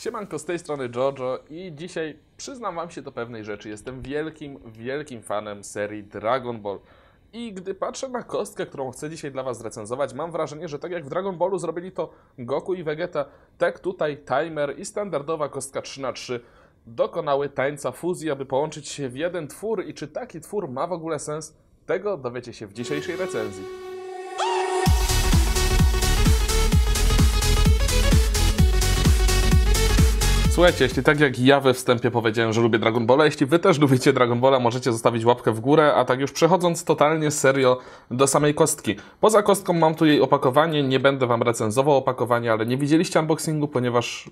Siemanko, z tej strony Jojo i dzisiaj przyznam wam się do pewnej rzeczy. Jestem wielkim, wielkim fanem serii Dragon Ball. I gdy patrzę na kostkę, którą chcę dzisiaj dla was zrecenzować, mam wrażenie, że tak jak w Dragon Ballu zrobili to Goku i Vegeta, tak tutaj timer i standardowa kostka 3 na 3 dokonały tańca fuzji, aby połączyć się w jeden twór i czy taki twór ma w ogóle sens, tego dowiecie się w dzisiejszej recenzji. Słuchajcie, jeśli tak jak ja we wstępie powiedziałem, że lubię Dragon Ball, jeśli wy też lubicie Dragon Ball, możecie zostawić łapkę w górę, a tak już przechodząc totalnie serio do samej kostki. Poza kostką mam tu jej opakowanie, nie będę wam recenzował opakowania, ale nie widzieliście unboxingu, ponieważ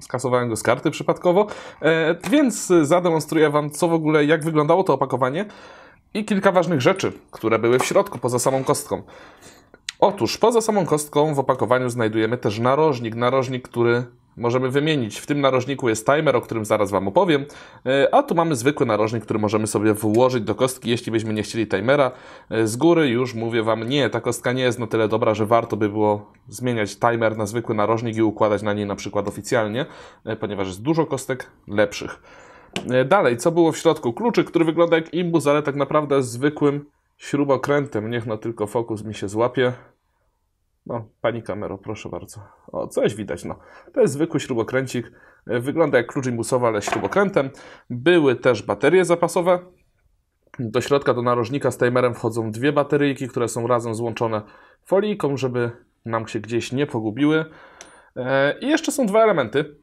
skasowałem go z karty przypadkowo, e, więc zademonstruję wam co w ogóle, jak wyglądało to opakowanie i kilka ważnych rzeczy, które były w środku poza samą kostką. Otóż poza samą kostką w opakowaniu znajdujemy też narożnik, narożnik, który możemy wymienić. W tym narożniku jest timer, o którym zaraz Wam opowiem, e, a tu mamy zwykły narożnik, który możemy sobie włożyć do kostki, jeśli byśmy nie chcieli timera. E, z góry już mówię Wam, nie, ta kostka nie jest na tyle dobra, że warto by było zmieniać timer na zwykły narożnik i układać na niej na przykład oficjalnie, e, ponieważ jest dużo kostek lepszych. Dalej, co było w środku? Kluczyk, który wygląda jak imbus, ale tak naprawdę jest zwykłym śrubokrętem. Niech no tylko fokus mi się złapie. No, pani kamero, proszę bardzo. O, coś widać, no. To jest zwykły śrubokręcik. Wygląda jak klucz imbusowy, ale śrubokrętem. Były też baterie zapasowe. Do środka, do narożnika z timerem wchodzą dwie bateryjki, które są razem złączone folijką, żeby nam się gdzieś nie pogubiły. E, I jeszcze są dwa elementy,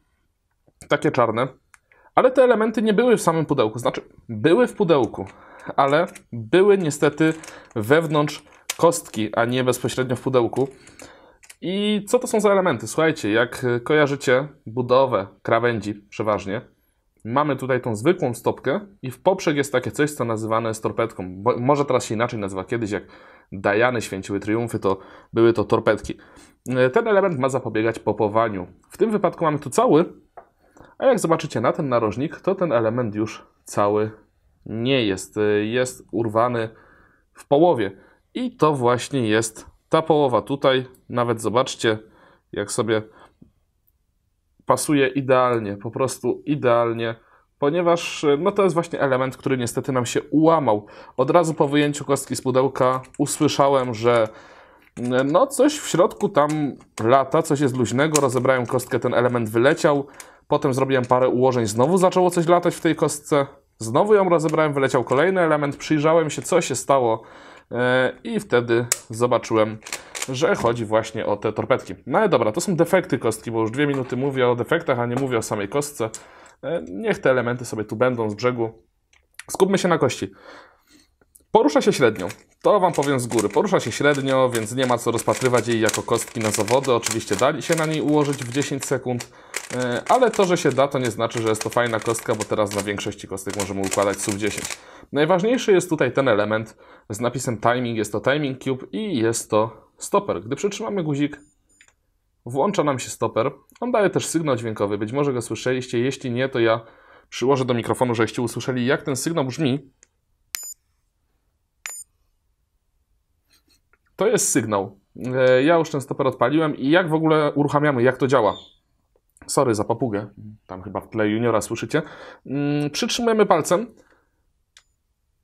takie czarne, ale te elementy nie były w samym pudełku. Znaczy, były w pudełku, ale były niestety wewnątrz kostki, a nie bezpośrednio w pudełku. I co to są za elementy? Słuchajcie, jak kojarzycie budowę krawędzi przeważnie, mamy tutaj tą zwykłą stopkę i w poprzek jest takie coś, co nazywane jest torpedką. Bo może teraz się inaczej nazywa. Kiedyś jak Dajany święciły triumfy, to były to torpedki. E, ten element ma zapobiegać popowaniu. W tym wypadku mamy tu cały, a jak zobaczycie na ten narożnik, to ten element już cały nie jest. E, jest urwany w połowie. I to właśnie jest ta połowa tutaj. Nawet zobaczcie, jak sobie pasuje idealnie, po prostu idealnie, ponieważ y, no to jest właśnie element, który niestety nam się ułamał. Od razu po wyjęciu kostki z pudełka usłyszałem, że y, no coś w środku tam lata, coś jest luźnego, rozebrałem kostkę, ten element wyleciał, potem zrobiłem parę ułożeń, znowu zaczęło coś latać w tej kostce, znowu ją rozebrałem, wyleciał kolejny element, przyjrzałem się, co się stało, E, i wtedy zobaczyłem, że chodzi właśnie o te torpedki. No ale dobra, to są defekty kostki, bo już dwie minuty mówię o defektach, a nie mówię o samej kostce. E, niech te elementy sobie tu będą z brzegu. Skupmy się na kości. Porusza się średnio. To Wam powiem z góry. Porusza się średnio, więc nie ma co rozpatrywać jej jako kostki na zawody. Oczywiście dali się na niej ułożyć w 10 sekund. E, ale to, że się da, to nie znaczy, że jest to fajna kostka, bo teraz na większości kostek możemy układać sub 10. Najważniejszy jest tutaj ten element z napisem timing, jest to timing cube i jest to stoper. Gdy przytrzymamy guzik, włącza nam się stoper. On daje też sygnał dźwiękowy, być może go słyszeliście, jeśli nie, to ja przyłożę do mikrofonu, żeście usłyszeli jak ten sygnał brzmi. To jest sygnał. E, ja już ten stoper odpaliłem i jak w ogóle uruchamiamy, jak to działa. Sorry za papugę. Tam chyba w tle juniora słyszycie. Mm, przytrzymujemy palcem.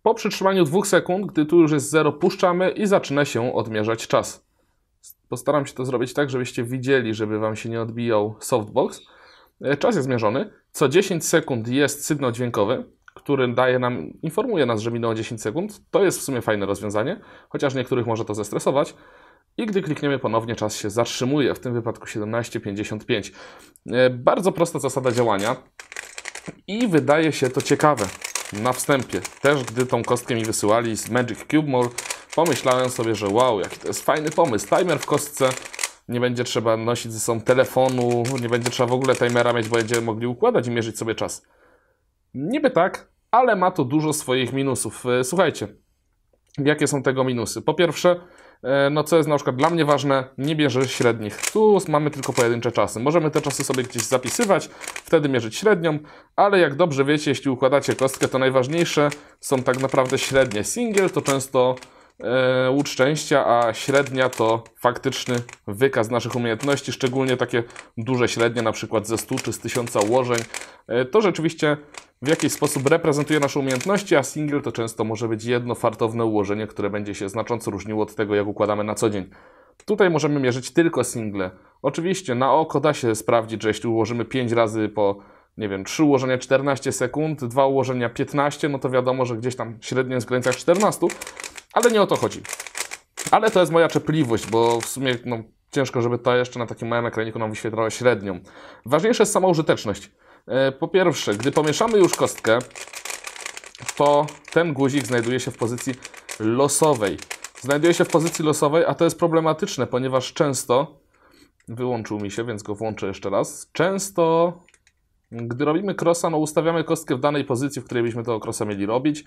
Po przytrzymaniu dwóch sekund, gdy tu już jest zero, puszczamy i zaczyna się odmierzać czas. Postaram się to zrobić tak, żebyście widzieli, żeby Wam się nie odbijał softbox. E, czas jest zmierzony. Co 10 sekund jest sygnał dźwiękowy, który daje nam, informuje nas, że minęło 10 sekund. To jest w sumie fajne rozwiązanie, chociaż niektórych może to zestresować i gdy klikniemy ponownie, czas się zatrzymuje, w tym wypadku 17.55. E, bardzo prosta zasada działania i wydaje się to ciekawe. Na wstępie, też gdy tą kostkę mi wysyłali z Magic Cube Mall, pomyślałem sobie, że wow, jaki to jest fajny pomysł. Timer w kostce, nie będzie trzeba nosić ze sobą telefonu, nie będzie trzeba w ogóle timera mieć, bo będziemy mogli układać i mierzyć sobie czas. Niby tak, ale ma to dużo swoich minusów. E, słuchajcie, jakie są tego minusy? Po pierwsze, E, no co jest na przykład dla mnie ważne, nie bierze średnich. Tu mamy tylko pojedyncze czasy. Możemy te czasy sobie gdzieś zapisywać, wtedy mierzyć średnią, ale jak dobrze wiecie, jeśli układacie kostkę, to najważniejsze są tak naprawdę średnie. Single to często E, łódź szczęścia, a średnia to faktyczny wykaz naszych umiejętności, szczególnie takie duże średnie, na przykład ze 100 czy z 1000 ułożeń. E, to rzeczywiście w jakiś sposób reprezentuje nasze umiejętności, a single to często może być jedno fartowne ułożenie, które będzie się znacząco różniło od tego, jak układamy na co dzień. Tutaj możemy mierzyć tylko single. Oczywiście na oko da się sprawdzić, że jeśli ułożymy 5 razy po nie wiem, 3 ułożenia 14 sekund, 2 ułożenia 15, no to wiadomo, że gdzieś tam średnie jest w granicach 14, ale nie o to chodzi. Ale to jest moja czepliwość, bo w sumie no, ciężko, żeby to jeszcze na takim małym ekraniku nam wyświetlało średnią. Ważniejsza jest sama użyteczność. E, po pierwsze, gdy pomieszamy już kostkę, to ten guzik znajduje się w pozycji losowej. Znajduje się w pozycji losowej, a to jest problematyczne, ponieważ często wyłączył mi się, więc go włączę jeszcze raz. Często, gdy robimy krosa, no ustawiamy kostkę w danej pozycji, w której byśmy to krosa mieli robić.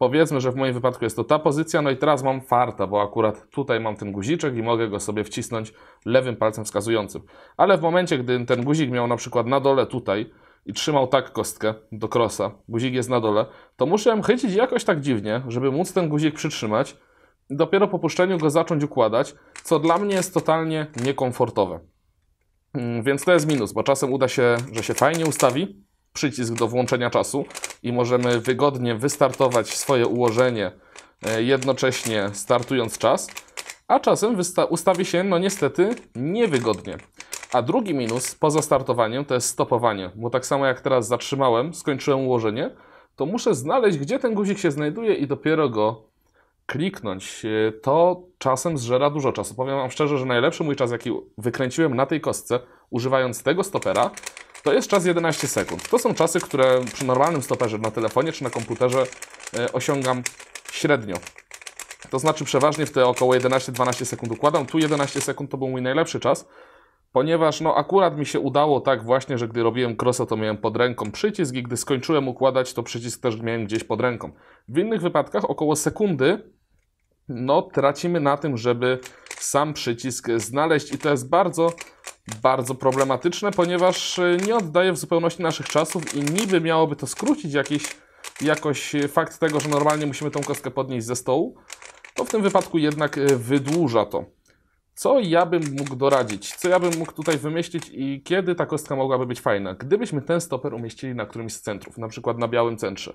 Powiedzmy, że w moim wypadku jest to ta pozycja, no i teraz mam farta, bo akurat tutaj mam ten guziczek i mogę go sobie wcisnąć lewym palcem wskazującym. Ale w momencie, gdy ten guzik miał na przykład na dole tutaj i trzymał tak kostkę do krosa, guzik jest na dole, to muszę chycić jakoś tak dziwnie, żeby móc ten guzik przytrzymać i dopiero po puszczeniu go zacząć układać, co dla mnie jest totalnie niekomfortowe. Mm, więc to jest minus, bo czasem uda się, że się fajnie ustawi, przycisk do włączenia czasu i możemy wygodnie wystartować swoje ułożenie, e, jednocześnie startując czas, a czasem ustawi się, no niestety, niewygodnie. A drugi minus poza startowaniem to jest stopowanie, bo tak samo jak teraz zatrzymałem, skończyłem ułożenie, to muszę znaleźć, gdzie ten guzik się znajduje i dopiero go kliknąć. E, to czasem zżera dużo czasu. Powiem Wam szczerze, że najlepszy mój czas, jaki wykręciłem na tej kostce, używając tego stopera, to jest czas 11 sekund. To są czasy, które przy normalnym stoperze na telefonie czy na komputerze e, osiągam średnio. To znaczy przeważnie w te około 11-12 sekund układam. Tu 11 sekund to był mój najlepszy czas, ponieważ no akurat mi się udało tak właśnie, że gdy robiłem crossa to miałem pod ręką przycisk i gdy skończyłem układać to przycisk też miałem gdzieś pod ręką. W innych wypadkach około sekundy no tracimy na tym, żeby sam przycisk znaleźć i to jest bardzo bardzo problematyczne, ponieważ e, nie oddaje w zupełności naszych czasów i niby miałoby to skrócić jakiś, jakoś e, fakt tego, że normalnie musimy tą kostkę podnieść ze stołu, to w tym wypadku jednak e, wydłuża to. Co ja bym mógł doradzić? Co ja bym mógł tutaj wymyślić i kiedy ta kostka mogłaby być fajna? Gdybyśmy ten stoper umieścili na którymś z centrów, na przykład na białym centrze,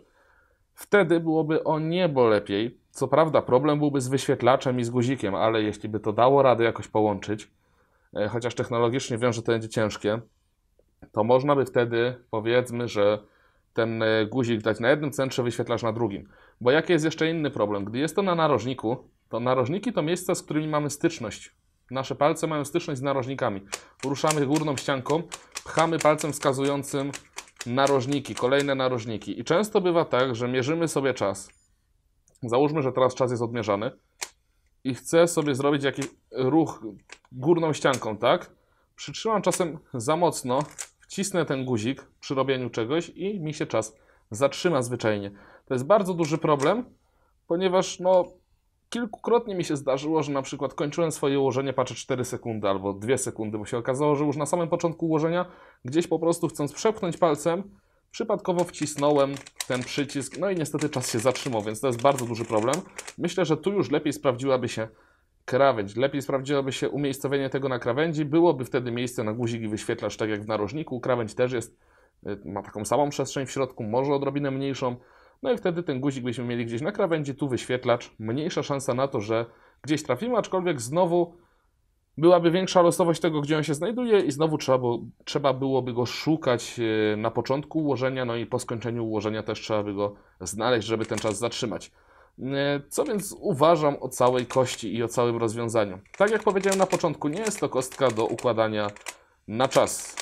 wtedy byłoby o niebo lepiej. Co prawda problem byłby z wyświetlaczem i z guzikiem, ale jeśli by to dało radę jakoś połączyć, E, chociaż technologicznie wiem, że to będzie ciężkie, to można by wtedy powiedzmy, że ten e, guzik dać na jednym centrze, wyświetlasz na drugim. Bo jaki jest jeszcze inny problem? Gdy jest to na narożniku, to narożniki to miejsca, z którymi mamy styczność. Nasze palce mają styczność z narożnikami. Ruszamy górną ścianką, pchamy palcem wskazującym narożniki, kolejne narożniki. I często bywa tak, że mierzymy sobie czas. Załóżmy, że teraz czas jest odmierzany i chcę sobie zrobić jakiś ruch górną ścianką, tak? Przytrzymam czasem za mocno, wcisnę ten guzik przy robieniu czegoś i mi się czas zatrzyma zwyczajnie. To jest bardzo duży problem, ponieważ no kilkukrotnie mi się zdarzyło, że na przykład kończyłem swoje ułożenie, patrzę 4 sekundy albo 2 sekundy, bo się okazało, że już na samym początku ułożenia gdzieś po prostu chcąc przepchnąć palcem, Przypadkowo wcisnąłem ten przycisk, no i niestety czas się zatrzymał, więc to jest bardzo duży problem. Myślę, że tu już lepiej sprawdziłaby się krawędź. Lepiej sprawdziłoby się umiejscowienie tego na krawędzi. Byłoby wtedy miejsce na guzik i wyświetlacz, tak jak w narożniku. Krawędź też jest, y, ma taką samą przestrzeń w środku, może odrobinę mniejszą. No i wtedy ten guzik byśmy mieli gdzieś na krawędzi, tu wyświetlacz. Mniejsza szansa na to, że gdzieś trafimy, aczkolwiek znowu byłaby większa losowość tego, gdzie on się znajduje i znowu trzeba, bo, trzeba byłoby go szukać e, na początku ułożenia, no i po skończeniu ułożenia też trzeba by go znaleźć, żeby ten czas zatrzymać. E, co więc uważam o całej kości i o całym rozwiązaniu? Tak jak powiedziałem na początku, nie jest to kostka do układania na czas.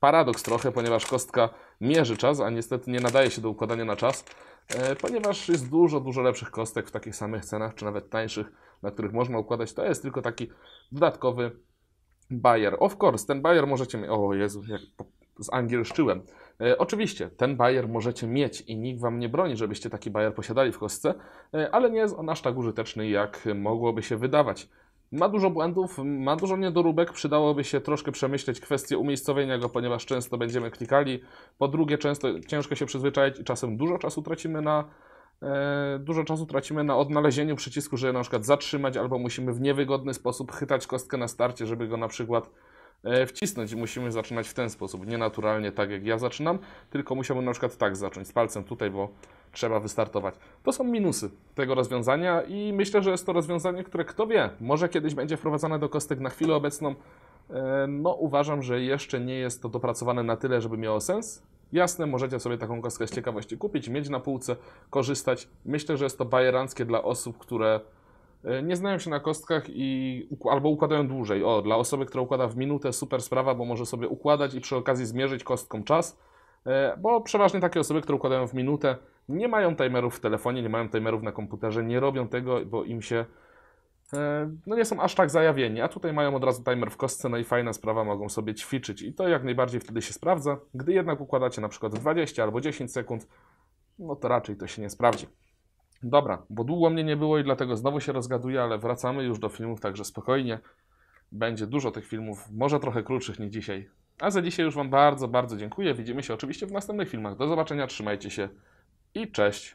Paradoks trochę, ponieważ kostka mierzy czas, a niestety nie nadaje się do układania na czas. E, ponieważ jest dużo, dużo lepszych kostek w takich samych cenach, czy nawet tańszych, na których można układać. To jest tylko taki dodatkowy buyer. Of course, ten Bayer możecie mieć... O Jezu, jak z angielszczyłem. E, oczywiście, ten Bayer możecie mieć i nikt Wam nie broni, żebyście taki Bayer posiadali w kostce, e, ale nie jest on aż tak użyteczny, jak mogłoby się wydawać. Ma dużo błędów, ma dużo niedoróbek, przydałoby się troszkę przemyśleć kwestię umiejscowienia go, ponieważ często będziemy klikali. Po drugie, często ciężko się przyzwyczaić i czasem dużo czasu tracimy na e, dużo czasu tracimy na odnalezieniu przycisku, żeby na przykład zatrzymać, albo musimy w niewygodny sposób chytać kostkę na starcie, żeby go na przykład e, wcisnąć musimy zaczynać w ten sposób, nienaturalnie tak jak ja zaczynam, tylko musiałbym na przykład tak zacząć z palcem tutaj, bo trzeba wystartować. To są minusy tego rozwiązania i myślę, że jest to rozwiązanie, które kto wie, może kiedyś będzie wprowadzane do kostek na chwilę obecną. E, no uważam, że jeszcze nie jest to dopracowane na tyle, żeby miało sens. Jasne, możecie sobie taką kostkę z ciekawości kupić, mieć na półce, korzystać. Myślę, że jest to bajeranckie dla osób, które e, nie znają się na kostkach i albo układają dłużej. O, dla osoby, która układa w minutę, super sprawa, bo może sobie układać i przy okazji zmierzyć kostką czas, e, bo przeważnie takie osoby, które układają w minutę, nie mają timerów w telefonie, nie mają timerów na komputerze, nie robią tego, bo im się e, no nie są aż tak zajawieni, a tutaj mają od razu timer w kostce, no i fajna sprawa, mogą sobie ćwiczyć i to jak najbardziej wtedy się sprawdza. Gdy jednak układacie na przykład 20 albo 10 sekund, no to raczej to się nie sprawdzi. Dobra, bo długo mnie nie było i dlatego znowu się rozgaduję, ale wracamy już do filmów, także spokojnie. Będzie dużo tych filmów, może trochę krótszych niż dzisiaj. A za dzisiaj już Wam bardzo, bardzo dziękuję. Widzimy się oczywiście w następnych filmach. Do zobaczenia, trzymajcie się i cześć.